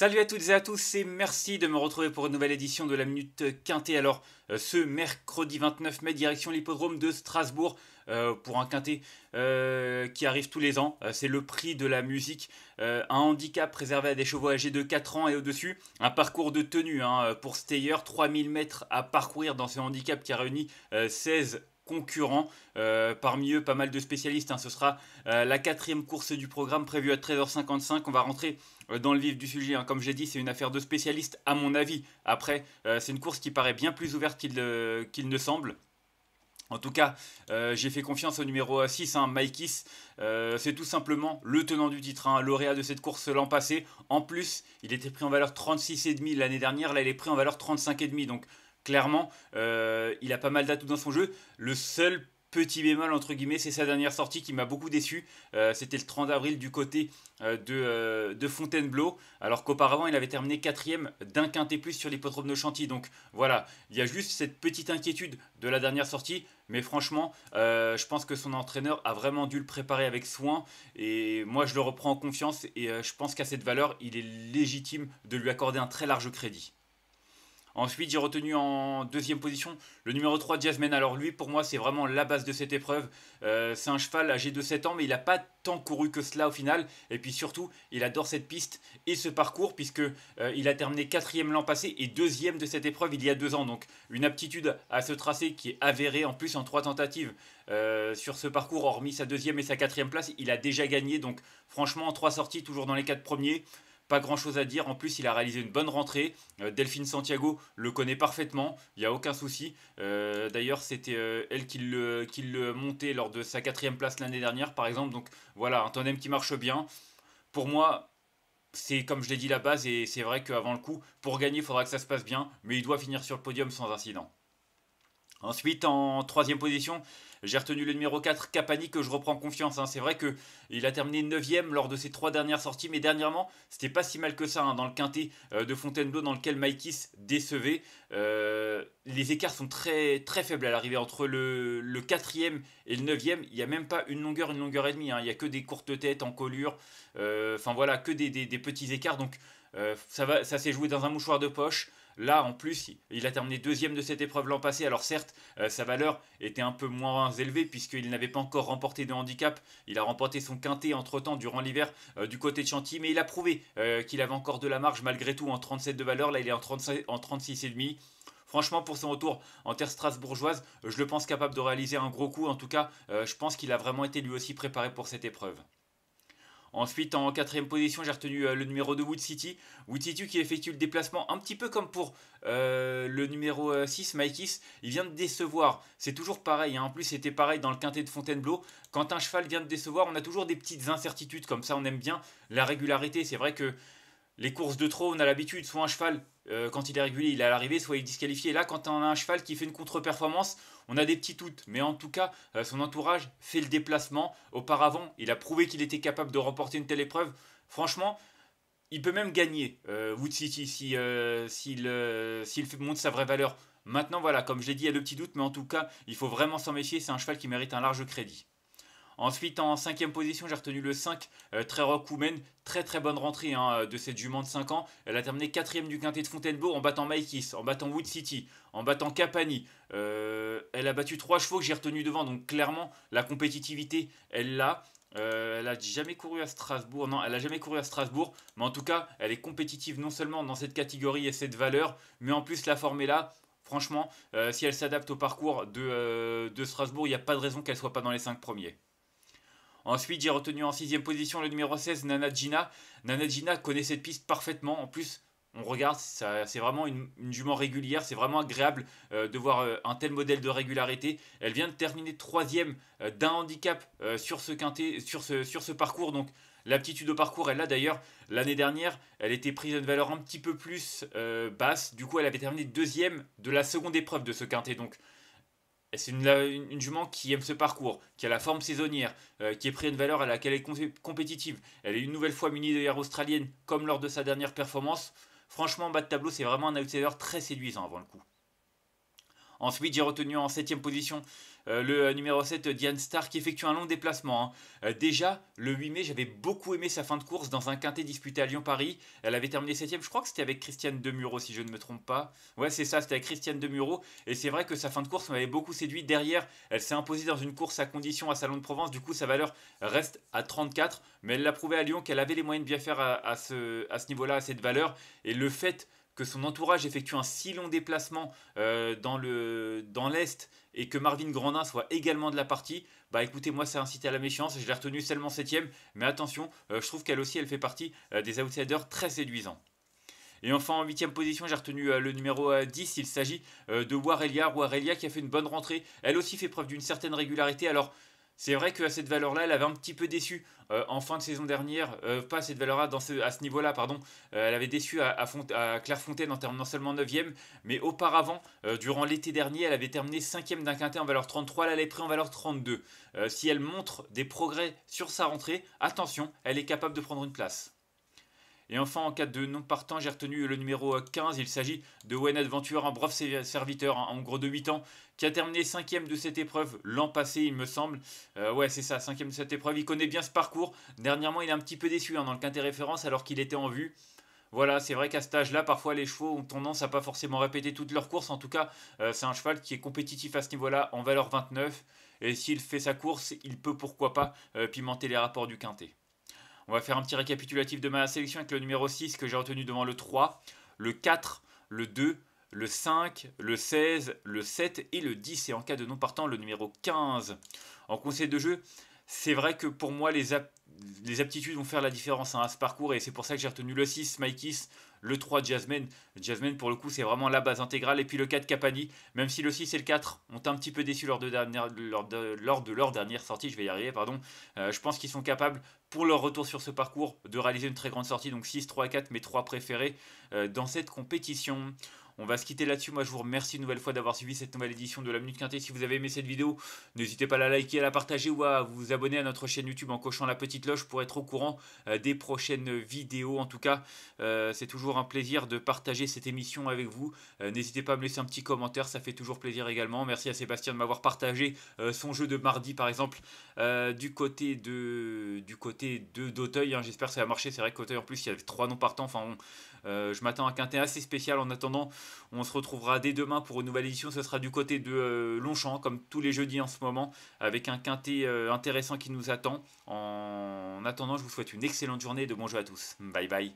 Salut à toutes et à tous et merci de me retrouver pour une nouvelle édition de la Minute Quintée. Alors euh, ce mercredi 29 mai, direction l'hippodrome de Strasbourg euh, pour un quintet euh, qui arrive tous les ans. C'est le prix de la musique, un handicap réservé à des chevaux âgés de 4 ans et au-dessus. Un parcours de tenue hein, pour Steyer, 3000 mètres à parcourir dans ce handicap qui a réuni 16 concurrents. Euh, parmi eux, pas mal de spécialistes. Hein. Ce sera euh, la quatrième course du programme prévue à 13h55. On va rentrer euh, dans le vif du sujet. Hein. Comme j'ai dit, c'est une affaire de spécialistes, à mon avis. Après, c'est une course qui paraît bien plus ouverte qu'il ne semble. En tout cas, j'ai fait confiance au numéro 6, hein, Mike euh, c'est tout simplement le tenant du titre, hein, lauréat de cette course l'an passé. En plus, il était pris en valeur 36,5 l'année dernière, là il est pris en valeur 35,5. Donc clairement, euh, il a pas mal d'atouts dans son jeu. Le seul petit bémol, entre guillemets, c'est sa dernière sortie qui m'a beaucoup déçu. Euh, c'était le 30 avril du côté euh, de, Fontainebleau, alors qu'auparavant, il avait terminé quatrième d'un quintet plus sur l'hippodrome de Chantilly. Donc voilà, il y a juste cette petite inquiétude de la dernière sortie. Mais franchement, je pense que son entraîneur a vraiment dû le préparer avec soin. Et moi, je le reprends en confiance. Et je pense qu'à cette valeur, il est légitime de lui accorder un très large crédit. Ensuite, j'ai retenu en deuxième position le numéro 3, Jasmine. Alors lui, pour moi, c'est vraiment la base de cette épreuve. Euh, c'est un cheval âgé de 7 ans, mais il n'a pas tant couru que cela au final. Et puis surtout, il adore cette piste et ce parcours, puisque euh, il a terminé quatrième l'an passé et deuxième de cette épreuve il y a deux ans. Donc une aptitude à ce tracé qui est avérée en plus en trois tentatives. Euh, sur ce parcours, hormis sa deuxième et sa quatrième place, il a déjà gagné. Donc franchement, en trois sorties, toujours dans les quatre premiers. Pas grand chose à dire. En plus, il a réalisé une bonne rentrée. Euh, Delphine Santiago le connaît parfaitement. Il n'y a aucun souci. Euh, d'ailleurs, c'était euh, elle qui le, qui le, montait lors de sa quatrième place l'année dernière, par exemple. Donc voilà, un tandem qui marche bien. Pour moi, c'est comme je l'ai dit la base. Et c'est vrai qu'avant le coup, pour gagner, il faudra que ça se passe bien. Mais il doit finir sur le podium sans incident. Ensuite, en troisième position, j'ai retenu le numéro 4, Capani, que je reprends confiance. Hein. C'est vrai que il a terminé neuvième lors de ses trois dernières sorties, mais dernièrement, c'était pas si mal que ça hein, dans le quintet euh, de Fontainebleau, dans lequel Maikis décevait. Euh, les écarts sont très, très faibles à l'arrivée entre le, quatrième et le neuvième, Il n'y a même pas une longueur, une longueur et demie. Hein. Il n'y a que des courtes têtes en colure euh, Enfin voilà, que des, des, petits écarts. Donc ça, ça s'est joué dans un mouchoir de poche. Là, en plus, il a terminé deuxième de cette épreuve l'an passé. Alors certes, euh, sa valeur était un peu moins élevée puisqu'il n'avait pas encore remporté de handicap. Il a remporté son quintet entre-temps durant l'hiver euh, du côté de Chantilly, mais il a prouvé euh, qu'il avait encore de la marge malgré tout en 37 de valeur. Là, il est en, en 36,5. Franchement, pour son retour en terre strasbourgeoise, je le pense capable de réaliser un gros coup. En tout cas, je pense qu'il a vraiment été lui aussi préparé pour cette épreuve. Ensuite, en quatrième position, j'ai retenu euh, le numéro de Wood City. Wood City qui effectue le déplacement un petit peu comme pour euh, le numéro 6, euh, Mikeys Il vient de décevoir. C'est toujours pareil. Hein. En plus, c'était pareil dans le quintet de Fontainebleau. Quand un cheval vient de décevoir, on a toujours des petites incertitudes. Comme ça, on aime bien la régularité. C'est vrai que les courses de trop, on a l'habitude. Soit un cheval euh, quand il est régulier, il est à l'arrivée, soit il est disqualifié. là, quand on a un cheval qui fait une contre-performance, on a des petits doutes. Mais en tout cas, euh, son entourage fait le déplacement. Auparavant, il a prouvé qu'il était capable de remporter une telle épreuve. Franchement, il peut même gagner euh, Wood City s'il si, montre sa vraie valeur. Maintenant, voilà, comme je l'ai dit, il y a le petits doute, mais en tout cas, il faut vraiment s'en méfier. C'est un cheval qui mérite un large crédit. Ensuite, en cinquième position, j'ai retenu le 5, euh, très Women. Très très bonne rentrée hein, euh, de cette jument de 5 ans. Elle a terminé quatrième du quintet de Fontainebleau en battant Maikis, en battant Wood City, en battant Capani. Euh, elle a battu trois chevaux que j'ai retenu devant, donc clairement, la compétitivité, elle l'a. Euh, elle n'a jamais couru à Strasbourg, non, elle a jamais couru à Strasbourg, mais en tout cas, elle est compétitive non seulement dans cette catégorie et cette valeur, mais en plus la forme est là, Franchement, si elle s'adapte au parcours de, de Strasbourg, il n'y a pas de raison qu'elle ne soit pas dans les 5 premiers. Ensuite, j'ai retenu en sixième position le numéro 16, Nanajina. Nanajina connaît cette piste parfaitement. En plus, on regarde, c'est vraiment une, jument régulière, c'est vraiment agréable euh, de voir euh, un tel modèle de régularité. Elle vient de terminer troisième euh, d'un handicap sur ce sur ce, sur ce parcours, donc l'aptitude au parcours, elle l'a d'ailleurs. L'année dernière, elle était prise à une valeur un petit peu plus basse, du coup elle avait terminé deuxième de la seconde épreuve de ce quintet, donc c'est une, une, jument qui aime ce parcours, qui a la forme saisonnière, euh, qui est pris une valeur à laquelle elle est compétitive. Elle est une nouvelle fois munie de l'air australienne, comme lors de sa dernière performance. Franchement, en bas de tableau, c'est vraiment un outsider très séduisant avant le coup. Ensuite, j'ai retenu en 7 position euh, le euh, numéro 7, Diane Star, qui effectue un long déplacement. Hein. Euh, déjà, le 8 mai, j'avais beaucoup aimé sa fin de course dans un quintet disputé à Lyon-Paris. Elle avait terminé 7 je crois que c'était avec Christiane Demuro, si je ne me trompe pas. Ouais, c'est ça, c'était avec Christiane Demuro. Et c'est vrai que sa fin de course m'avait beaucoup séduit. Derrière, elle s'est imposée dans une course à condition à Salon de Provence. Du coup, sa valeur reste à 34. Mais elle l'a prouvé à Lyon qu'elle avait les moyens de bien faire à ce niveau-là, à cette valeur. Et le fait que son entourage effectue un si long déplacement euh, dans l'est et que Marvin Grandin soit également de la partie, bah écoutez, moi ça incite à la méfiance. Je l'ai retenu seulement 7 septième, mais attention, euh, je trouve qu'elle aussi elle fait partie euh, des outsiders très séduisants. Et enfin en 8ème position, j'ai retenu le numéro 10, il s'agit de Warelia. Warelia qui a fait une bonne rentrée, elle aussi fait preuve d'une certaine régularité. Alors c'est vrai qu'à cette valeur-là, elle avait un petit peu déçu euh, en fin de saison dernière. Euh, pas à cette valeur-là, à ce niveau-là, pardon. Euh, elle avait déçu à, à, Clairefontaine en terminant seulement 9ème. Mais auparavant, durant l'été dernier, elle avait terminé 5ème d'un quintet en valeur 33. elle est pris en valeur 32. si elle montre des progrès sur sa rentrée, attention, elle est capable de prendre une place. Et enfin, en cas de non partant, j'ai retenu le numéro 15. Euh, il s'agit de Wayne Adventure, un brave serviteur, hein, en gros de 8 ans, qui a terminé 5ème de cette épreuve l'an passé, il me semble. Euh, ouais, c'est ça, 5ème de cette épreuve. Il connaît bien ce parcours. Dernièrement, il est un petit peu déçu hein, dans le quintet référence alors qu'il était en vue. Voilà, c'est vrai qu'à cet âge-là, parfois les chevaux ont tendance à pas forcément répéter toutes leurs courses. En tout cas, euh, c'est un cheval qui est compétitif à ce niveau-là en valeur 29. Et s'il fait sa course, il peut pourquoi pas pimenter les rapports du quintet. On va faire un petit récapitulatif de ma sélection avec le numéro 6 que j'ai retenu devant le 3, le 4, le 2, le 5, le 16, le 7 et le 10. Et en cas de non partant, le numéro 15. En conseil de jeu, c'est vrai que pour moi, les, aptitudes vont faire la différence hein, à ce parcours. Et c'est pour ça que j'ai retenu le 6, Mikeys, le 3, Jasmine. Jasmine, pour le coup, c'est vraiment la base intégrale. Et puis le 4, Capani. Même si le 6 et le 4 ont un petit peu déçu lors de, de, leur dernière sortie, je vais y arriver, pardon. Euh, je pense qu'ils sont capables, pour leur retour sur ce parcours, de réaliser une très grande sortie. Donc 6, 3 et 4, mes 3 préférés euh, dans cette compétition. On va se quitter là-dessus. Moi, je vous remercie une nouvelle fois d'avoir suivi cette nouvelle édition de la Minute Quintée. Si vous avez aimé cette vidéo, n'hésitez pas à la liker, à la partager ou à vous abonner à notre chaîne YouTube en cochant la petite loge pour être au courant euh, des prochaines vidéos. En tout cas, euh, c'est toujours un plaisir de partager cette émission avec vous. Euh, n'hésitez pas à me laisser un petit commentaire, ça fait toujours plaisir également. Merci à Sébastien de m'avoir partagé son jeu de mardi, par exemple, du côté de du côté de d'Auteuil. Hein. J'espère que ça a marché. C'est vrai qu'Auteuil, en plus, il y avait trois noms partants. Enfin, on, euh, je m'attends à un quintet assez spécial. En attendant, on se retrouvera dès demain pour une nouvelle édition. Ce sera du côté de euh, Longchamp, comme tous les jeudis en ce moment, avec un quintet euh, intéressant qui nous attend. En attendant, je vous souhaite une excellente journée et de bons jeux à tous. Bye bye.